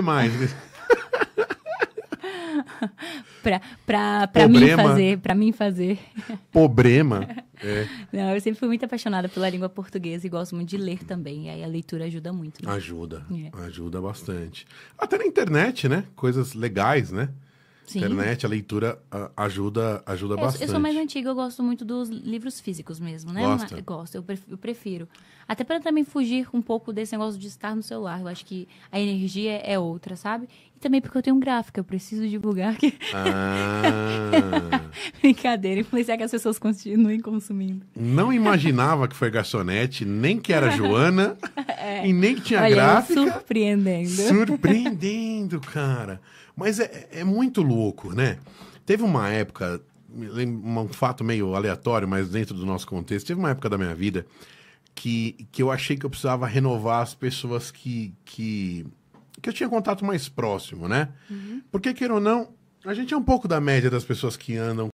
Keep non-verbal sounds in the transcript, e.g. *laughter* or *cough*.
mais. *laughs* pra, pra, pra mim fazer, pra mim fazer. *laughs* Problema. É. Não, eu sempre fui muito apaixonada pela língua portuguesa e gosto muito de ler também. E aí a leitura ajuda muito. Né? Ajuda, é. ajuda bastante. Até na internet, né? Coisas legais, né? Sim. internet, a leitura ajuda, ajuda bastante. Eu sou mais antiga, eu gosto muito dos livros físicos mesmo, né? Gosta. gosto, eu prefiro, eu prefiro. Até para também fugir um pouco desse negócio de estar no celular. Eu acho que a energia é outra, sabe? E também porque eu tenho um gráfico, eu preciso divulgar. Que... Ah. *laughs* *laughs* Brincadeira, influenciar que as pessoas continuem consumindo. Não imaginava que foi garçonete, nem que era Joana, *laughs* é. e nem que tinha Olha, gráfica. Surpreendendo. Surpreendendo, cara. Mas é, é, é muito louco, né? Teve uma época, um fato meio aleatório, mas dentro do nosso contexto, teve uma época da minha vida que, que eu achei que eu precisava renovar as pessoas que, que, que eu tinha contato mais próximo, né? Uhum. Porque, queira ou não, a gente é um pouco da média das pessoas que andam